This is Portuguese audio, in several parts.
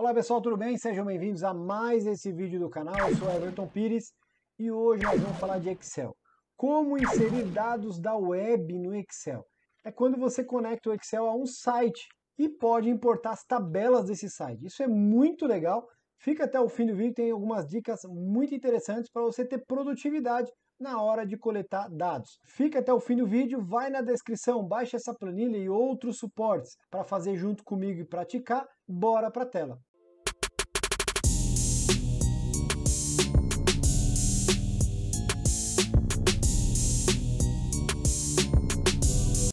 Olá pessoal, tudo bem? Sejam bem-vindos a mais esse vídeo do canal. Eu sou Everton Pires e hoje nós vamos falar de Excel. Como inserir dados da web no Excel? É quando você conecta o Excel a um site e pode importar as tabelas desse site. Isso é muito legal. Fica até o fim do vídeo, tem algumas dicas muito interessantes para você ter produtividade na hora de coletar dados. Fica até o fim do vídeo, vai na descrição, baixa essa planilha e outros suportes para fazer junto comigo e praticar. Bora para a tela.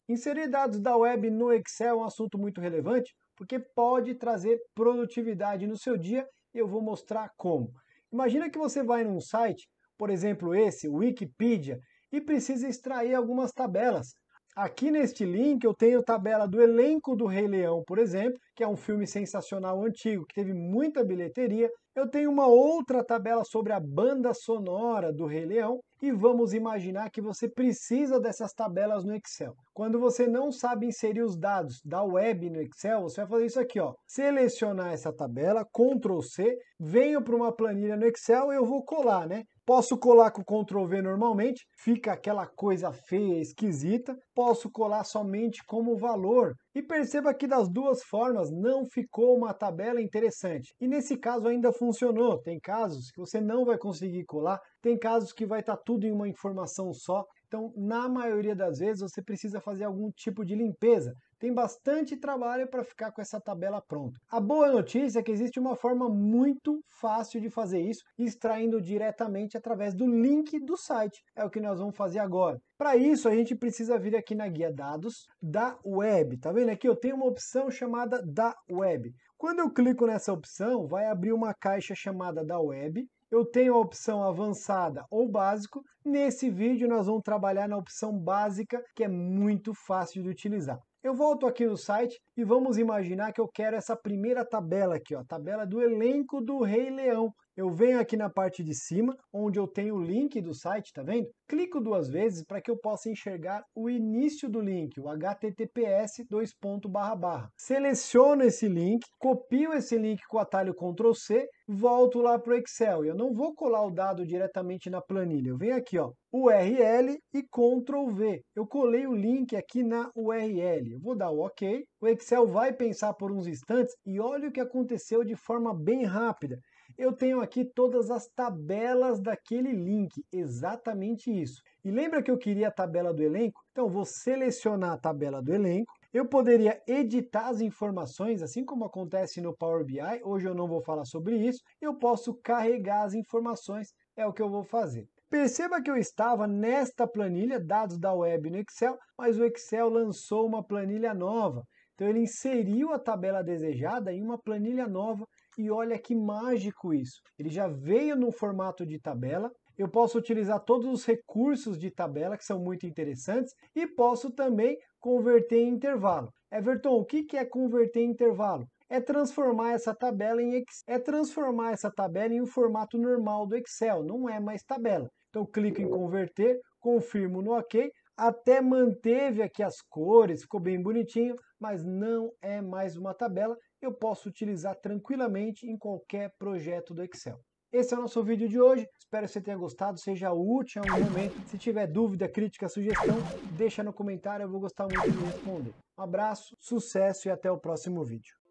Inserir dados da web no Excel é um assunto muito relevante, porque pode trazer produtividade no seu dia e eu vou mostrar como. Imagina que você vai num site, por exemplo esse, Wikipedia, e precisa extrair algumas tabelas. Aqui neste link eu tenho tabela do elenco do Rei Leão, por exemplo, que é um filme sensacional antigo, que teve muita bilheteria. Eu tenho uma outra tabela sobre a banda sonora do Rei Leão e vamos imaginar que você precisa dessas tabelas no Excel. Quando você não sabe inserir os dados da web no Excel, você vai fazer isso aqui, ó. Selecionar essa tabela, Ctrl C, venho para uma planilha no Excel e eu vou colar, né? Posso colar com Ctrl V normalmente, fica aquela coisa feia, esquisita. Posso colar somente como valor, e perceba que das duas formas não ficou uma tabela interessante. E nesse caso ainda funcionou. Tem casos que você não vai conseguir colar, tem casos que vai estar tá tudo em uma informação só. Então, na maioria das vezes, você precisa fazer algum tipo de limpeza. Tem bastante trabalho para ficar com essa tabela pronta. A boa notícia é que existe uma forma muito fácil de fazer isso, extraindo diretamente através do link do site. É o que nós vamos fazer agora. Para isso, a gente precisa vir aqui na guia dados da web. Tá vendo aqui? Eu tenho uma opção chamada da web. Quando eu clico nessa opção, vai abrir uma caixa chamada da web. Eu tenho a opção avançada ou básico. Nesse vídeo, nós vamos trabalhar na opção básica, que é muito fácil de utilizar. Eu volto aqui no site e vamos imaginar que eu quero essa primeira tabela aqui, ó, tabela do elenco do Rei Leão. Eu venho aqui na parte de cima, onde eu tenho o link do site, tá vendo? Clico duas vezes para que eu possa enxergar o início do link, o https dois ponto barra barra. Seleciono esse link, copio esse link com o atalho Ctrl C, volto lá para o Excel. Eu não vou colar o dado diretamente na planilha. Eu venho aqui, ó, URL e Ctrl V. Eu colei o link aqui na URL. Eu vou dar o OK. O Excel vai pensar por uns instantes e olha o que aconteceu de forma bem rápida. Eu tenho aqui aqui todas as tabelas daquele link, exatamente isso. E lembra que eu queria a tabela do elenco? Então vou selecionar a tabela do elenco, eu poderia editar as informações, assim como acontece no Power BI, hoje eu não vou falar sobre isso, eu posso carregar as informações, é o que eu vou fazer. Perceba que eu estava nesta planilha, dados da web no Excel, mas o Excel lançou uma planilha nova. Então ele inseriu a tabela desejada em uma planilha nova e olha que mágico isso! Ele já veio no formato de tabela, eu posso utilizar todos os recursos de tabela, que são muito interessantes, e posso também converter em intervalo. Everton, o que é converter em intervalo? É transformar essa tabela em é transformar essa tabela em um formato normal do Excel, não é mais tabela. Então clico em converter, confirmo no OK, até manteve aqui as cores, ficou bem bonitinho, mas não é mais uma tabela, eu posso utilizar tranquilamente em qualquer projeto do Excel. Esse é o nosso vídeo de hoje, espero que você tenha gostado, seja útil em algum momento. Se tiver dúvida, crítica, sugestão, deixa no comentário, eu vou gostar muito de responder. Um abraço, sucesso e até o próximo vídeo.